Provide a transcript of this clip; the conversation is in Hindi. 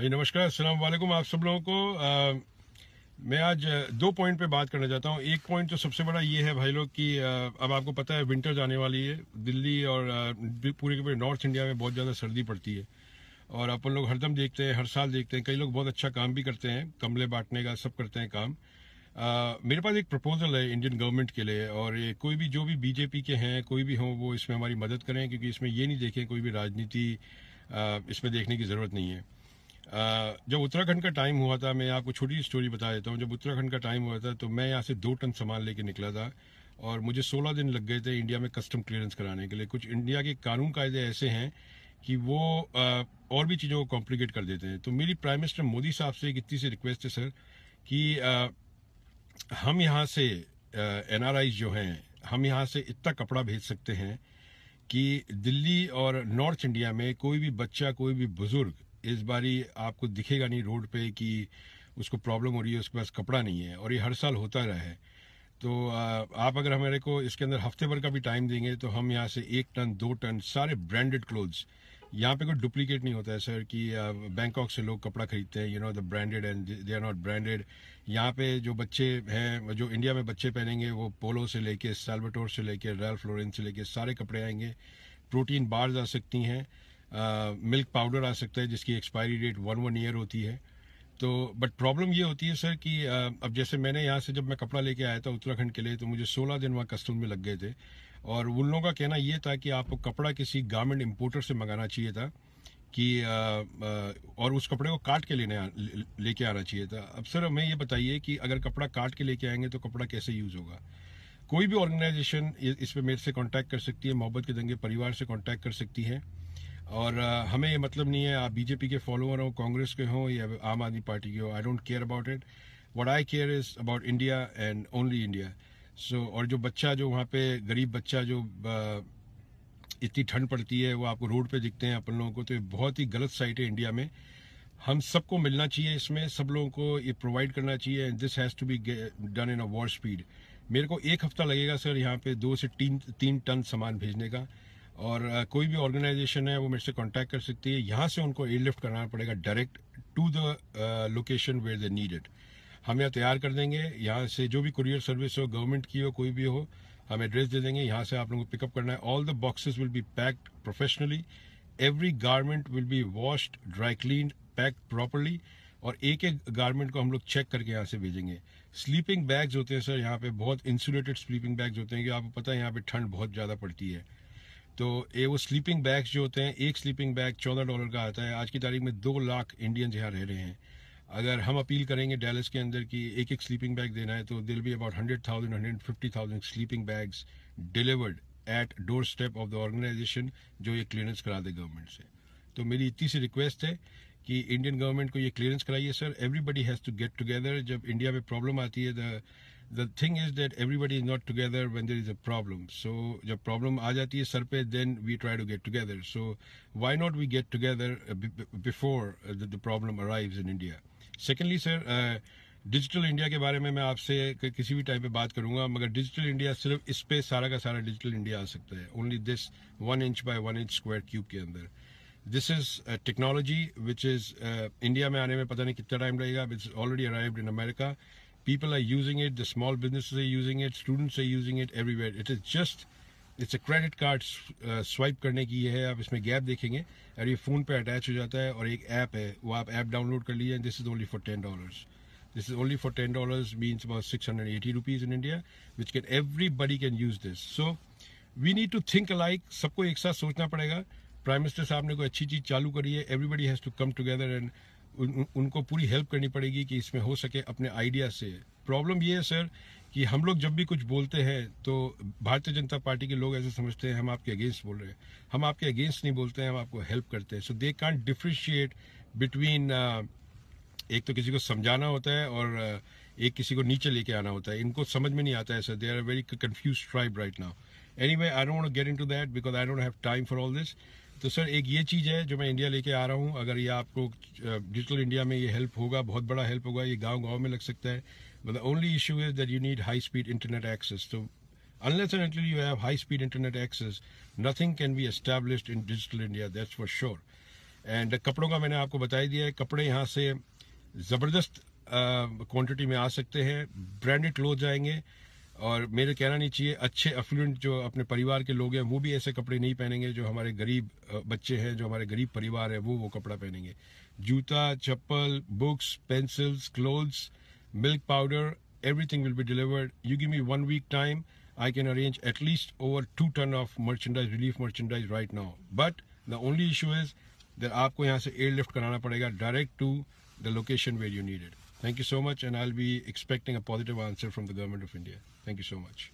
जी नमस्कार अस्सलाम वालेकुम आप सब लोगों को आ, मैं आज दो पॉइंट पे बात करना चाहता हूँ एक पॉइंट तो सबसे बड़ा ये है भाई लोग कि अब आपको पता है विंटर जाने वाली है दिल्ली और पूरे के पूरे नॉर्थ इंडिया में बहुत ज़्यादा सर्दी पड़ती है और अपन लोग हरदम देखते हैं हर साल देखते हैं कई लोग बहुत अच्छा काम भी करते हैं कमले बांटने का सब करते हैं काम आ, मेरे पास एक प्रपोजल है इंडियन गवर्नमेंट के लिए और ये कोई भी जो भी बीजेपी के हैं कोई भी हों वो इसमें हमारी मदद करें क्योंकि इसमें ये नहीं देखें कोई भी राजनीति इसमें देखने की ज़रूरत नहीं है जब उत्तराखंड का टाइम हुआ था मैं आपको छोटी स्टोरी बता देता हूँ जब उत्तराखंड का टाइम हुआ था तो मैं यहाँ से दो टन सामान लेके निकला था और मुझे 16 दिन लग गए थे इंडिया में कस्टम क्लियरेंस कराने के लिए कुछ इंडिया के कानून कायदे ऐसे हैं कि वो आ, और भी चीज़ों को कॉम्प्लिकेट कर देते हैं तो मेरी प्राइम मिनिस्टर मोदी साहब से एक इतनी सी रिक्वेस्ट है सर कि आ, हम यहाँ से एन जो हैं हम यहाँ से इतना कपड़ा भेज सकते हैं कि दिल्ली और नॉर्थ इंडिया में कोई भी बच्चा कोई भी बुज़ुर्ग इस बारी आपको दिखेगा नहीं रोड पे कि उसको प्रॉब्लम हो रही है उसके पास कपड़ा नहीं है और ये हर साल होता रहा है तो आप अगर हमारे को इसके अंदर हफ्ते भर का भी टाइम देंगे तो हम यहाँ से एक टन दो टन सारे ब्रांडेड क्लोथ्स यहाँ पे कोई डुप्लीकेट नहीं होता है सर कि बैंकॉक से लोग कपड़ा खरीदते हैं you know the branded and they are not branded यहाँ पे जो बच्चे हैं जो इंडिया में बच्चे पहनेंगे वो पोलो से लेके सेल्बेटोर से लेके रॉयल फ्लोरेंस से लेके सारे कपड़े आएंगे प्रोटीन बार जा सकती हैं मिल्क पाउडर आ सकता है जिसकी expiry date one one year होती है तो बट प्रॉब्लम ये होती है सर कि अब जैसे मैंने यहाँ से जब मैं कपड़ा लेके आया था उत्तराखंड के लिए तो मुझे 16 दिन वहाँ कस्टम में लग गए थे और उन लोगों का कहना ये था कि आपको कपड़ा किसी गारमेंट इम्पोर्टर से मंगाना चाहिए था कि आ, आ, और उस कपड़े को काट के लेने लेके आना चाहिए था अब सर हमें ये बताइए कि अगर कपड़ा काट के लेके आएंगे तो कपड़ा कैसे यूज़ होगा कोई भी ऑर्गेनाइजेशन इस पर मेरे से कांटेक्ट कर सकती है मोहब्बत के दंगे परिवार से कांटेक्ट कर सकती है और हमें ये मतलब नहीं है आप बीजेपी के फॉलोअर हों कांग्रेस के हों या आम आदमी पार्टी के हो I don't care about it what I care is about India and only India so और जो बच्चा जो वहाँ पे गरीब बच्चा जो इतनी ठंड पड़ती है वो आपको रोड पे दिखते हैं अपन लोगों को तो ये बहुत ही गलत साइट है इंडिया में हम सबको मिलना चाहिए इसमें सब लोगों को ये प्रोवाइड करना चाहिए and this has to be done in a war speed मेरे को एक हफ्ता लगेगा सर यहाँ पे दो से तीन तीन टन सामान भेजने का और कोई भी ऑर्गेनाइजेशन है वो मेरे से कॉन्टैक्ट कर सकती है यहाँ से उनको एयरलिफ्ट कराना पड़ेगा direct to the location where they needed हम यहाँ तैयार कर देंगे यहाँ से जो भी कुरियर सर्विस हो गवर्नमेंट की हो कोई भी हो हम एड्रेस दे देंगे यहाँ से आप लोगों को पिकअप करना है all the boxes will be packed professionally every garment will be washed dry clean packed properly और एक एक गारमेंट को हम लोग चेक करके यहाँ से भेजेंगे स्लीपिंग बैग्स होते हैं सर यहाँ पे बहुत इंसुलेटेड स्लीपिंग बैग्स होते हैं कि आपको पता है यहाँ पे ठंड बहुत ज़्यादा पड़ती है तो ये वो स्लीपिंग बैग्स जो होते हैं एक स्लीपिंग बैग चौदह डॉलर का आता है आज की तारीख में दो लाख इंडियंस यहाँ रह रहे हैं अगर हम अपील करेंगे डेलस के अंदर कि एक एक स्लीपिंग बैग देना है तो there'll be about hundred thousand hundred fifty thousand sleeping bags delivered at door step of the organisation जो ये क्लियरेंस करा दे गवर्नमेंट से तो मेरी इतनी सी रिक्वेस्ट है कि इंडियन गवर्नमेंट को ये क्लियरेंस कराइए sir everybody has to get together जब इंडिया में प्रॉब्लम आती है the the thing is that everybody is not together when there is a problem so the problem ajati sarpe, then we try to get together so why not we get together uh, before uh, the, problem arrives in India secondly sir uh, digital India के बारे में मैं आपसे किसी भी टाइम पे बात करूंगा मगर डिजिटल इंडिया सिर्फ इस पे सारा का सारा डिजिटल इंडिया आ सकता है only this one inch by one inch square cube के अंदर this is technology which is India में आने में पता नहीं कितना टाइम लगेगा it's already arrived in America People are using it, the small businesses are using it, students are using it everywhere. It is just, it's a credit card swipe करने की ये है आप इसमें गैप देखेंगे और ये फ़ोन पे अटैच हो जाता है और एक ऐप है वो आप ऐप डाउनलोड कर लीजिए this is only for ten dollars this is only for ten dollars means about 680 rupees in india which can everybody can use this so we need to think alike सबको एक साथ सोचना पड़ेगा प्राइम मिनिस्टर साहब ने कोई अच्छी चीज चालू करी है everybody has to come together and उन, उनको पूरी हेल्प करनी पड़ेगी कि इसमें हो सके अपने आइडिया से प्रॉब्लम ये है सर कि हम लोग जब भी कुछ बोलते हैं तो भारतीय जनता पार्टी के लोग ऐसे समझते हैं हम आपके अगेंस्ट बोल रहे हैं हम आपके अगेंस्ट नहीं बोलते हैं हम आपको हेल्प करते हैं सो दे कांट डिफ्रिशिएट बिटवीन एक तो किसी को समझाना होता है और uh, एक किसी को नीचे लेके आना होता है इनको समझ में नहीं आता है sir they are very confuse tribe right now anyway I don't get into that because I don't have time for all this तो सर एक ये चीज़ है जो मैं इंडिया लेके आ रहा हूँ अगर ये आपको डिजिटल इंडिया में ये हेल्प होगा बहुत बड़ा हेल्प होगा ये गांव गांव में लग सकता है but the only issue is that you need high speed internet access तो unless and until you have high speed internet access nothing can be established in digital India that's for sure and कपड़ों का मैंने आपको बता दिया है कपड़े यहाँ से ज़बरदस्त uh, में आ सकते हैं ब्रांडेड क्लोथ आएंगे और मेरे कहना नहीं चाहिए अच्छे अफ्लुएंट जो अपने परिवार के लोग हैं वो भी ऐसे कपड़े नहीं पहनेंगे जो हमारे गरीब बच्चे हैं जो हमारे गरीब परिवार है वो वो कपड़ा पहनेंगे जूता चप्पल books pencils clothes milk powder everything will be delivered you give me one week time I can arrange at least over two ton of merchandise relief merchandise right now but the only issue is is आपको यहाँ से लिफ्ट कराना पड़ेगा direct to the location where you needed Thank you so much, and I'll be expecting a positive answer from the Government of India. Thank you so much.